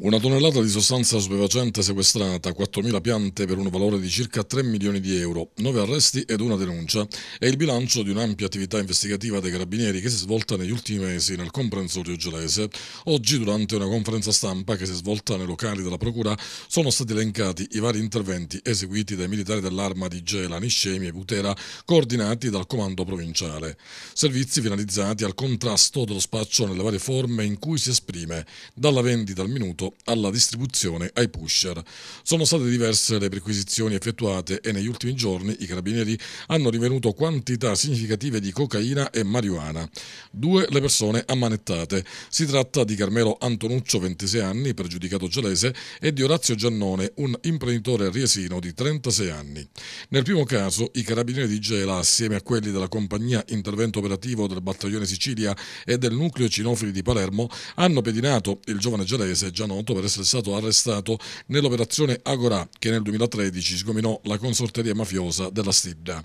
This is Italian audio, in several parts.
Una tonnellata di sostanza stupefacente sequestrata, 4.000 piante per un valore di circa 3 milioni di euro, 9 arresti ed una denuncia è il bilancio di un'ampia attività investigativa dei carabinieri che si è svolta negli ultimi mesi nel comprensorio gelese. Oggi, durante una conferenza stampa che si è svolta nei locali della Procura, sono stati elencati i vari interventi eseguiti dai militari dell'arma di Gela, Niscemi e Butera, coordinati dal comando provinciale. Servizi finalizzati al contrasto dello spaccio nelle varie forme in cui si esprime, dalla vendita al minuto alla distribuzione ai pusher. Sono state diverse le perquisizioni effettuate e negli ultimi giorni i carabinieri hanno rivenuto quantità significative di cocaina e marijuana. Due le persone ammanettate. Si tratta di Carmelo Antonuccio, 26 anni, pregiudicato gelese, e di Orazio Giannone, un imprenditore riesino di 36 anni. Nel primo caso i carabinieri di Gela, assieme a quelli della compagnia intervento operativo del battaglione Sicilia e del nucleo cinofili di Palermo, hanno pedinato il giovane gelese Giannone noto per essere stato arrestato nell'operazione Agorà che nel 2013 sgominò la consorteria mafiosa della Stidda.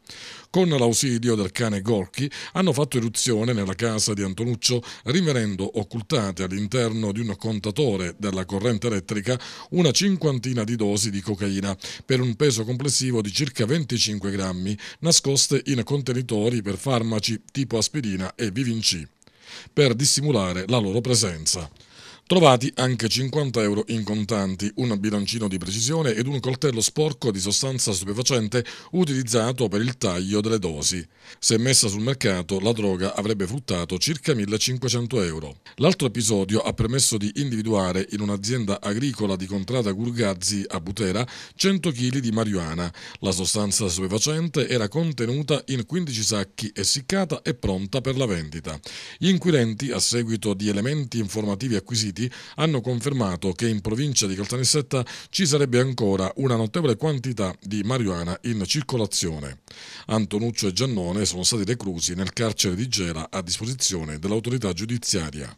Con l'ausilio del cane Gorky hanno fatto irruzione nella casa di Antonuccio rinvenendo occultate all'interno di un contatore della corrente elettrica una cinquantina di dosi di cocaina per un peso complessivo di circa 25 grammi nascoste in contenitori per farmaci tipo aspirina e Vivinci per dissimulare la loro presenza. Trovati anche 50 euro in contanti, un bilancino di precisione ed un coltello sporco di sostanza stupefacente utilizzato per il taglio delle dosi. Se messa sul mercato, la droga avrebbe fruttato circa 1500 euro. L'altro episodio ha permesso di individuare in un'azienda agricola di Contrada Gurgazzi a Butera 100 kg di marijuana. La sostanza stupefacente era contenuta in 15 sacchi, essiccata e pronta per la vendita. Gli inquirenti, a seguito di elementi informativi acquisiti, sentiti hanno confermato che in provincia di Caltanissetta ci sarebbe ancora una notevole quantità di marijuana in circolazione. Antonuccio e Giannone sono stati reclusi nel carcere di Gela a disposizione dell'autorità giudiziaria.